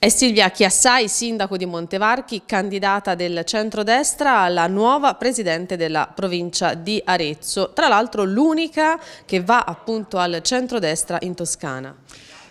È Silvia Chiassai, sindaco di Montevarchi, candidata del centrodestra alla nuova presidente della provincia di Arezzo, tra l'altro l'unica che va appunto al centrodestra in Toscana.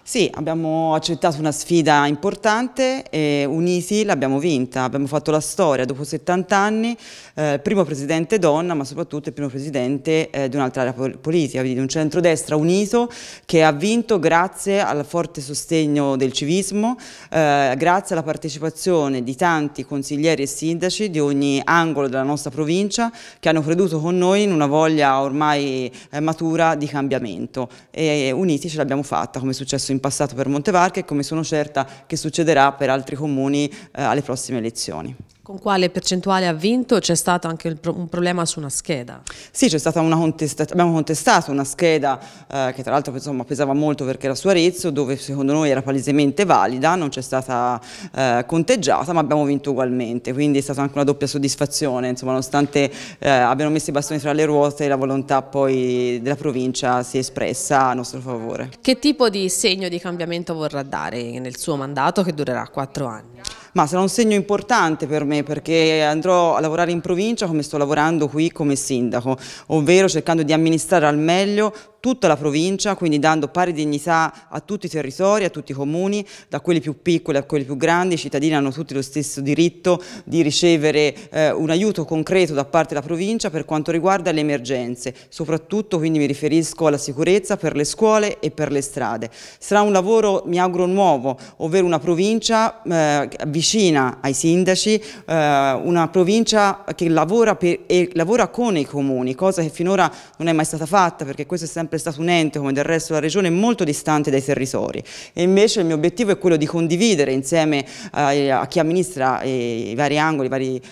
Sì, abbiamo accettato una sfida importante e uniti l'abbiamo vinta, abbiamo fatto la storia dopo 70 anni, eh, primo presidente donna ma soprattutto il primo presidente eh, di un'altra area politica, di un centrodestra unito che ha vinto grazie al forte sostegno del civismo, eh, grazie alla partecipazione di tanti consiglieri e sindaci di ogni angolo della nostra provincia che hanno creduto con noi in una voglia ormai eh, matura di cambiamento e uniti ce l'abbiamo fatta come è successo in in passato per Montevarchi e come sono certa che succederà per altri comuni eh, alle prossime elezioni. Con quale percentuale ha vinto? C'è stato anche pro un problema su una scheda? Sì, una abbiamo contestato una scheda eh, che tra l'altro pesava molto perché era su Arezzo, dove secondo noi era palesemente valida, non c'è stata eh, conteggiata, ma abbiamo vinto ugualmente, quindi è stata anche una doppia soddisfazione, insomma, nonostante eh, abbiano messo i bastoni tra le ruote, la volontà poi della provincia si è espressa a nostro favore. Che tipo di segno di cambiamento vorrà dare nel suo mandato che durerà quattro anni? Ma sarà un segno importante per me perché andrò a lavorare in provincia come sto lavorando qui come sindaco, ovvero cercando di amministrare al meglio tutta la provincia, quindi dando pari dignità a tutti i territori, a tutti i comuni, da quelli più piccoli a quelli più grandi, i cittadini hanno tutti lo stesso diritto di ricevere eh, un aiuto concreto da parte della provincia per quanto riguarda le emergenze, soprattutto quindi mi riferisco alla sicurezza per le scuole e per le strade. Sarà un lavoro, mi auguro, nuovo, ovvero una provincia eh, vicina ai sindaci, eh, una provincia che lavora, per, lavora con i comuni, cosa che finora non è mai stata fatta perché questo è sempre sempre stato un ente, come del resto la Regione, molto distante dai territori e invece il mio obiettivo è quello di condividere insieme eh, a chi amministra eh, i vari angoli,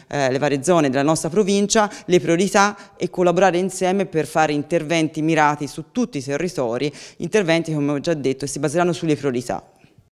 eh, le varie zone della nostra provincia, le priorità e collaborare insieme per fare interventi mirati su tutti i territori, interventi come ho già detto si baseranno sulle priorità.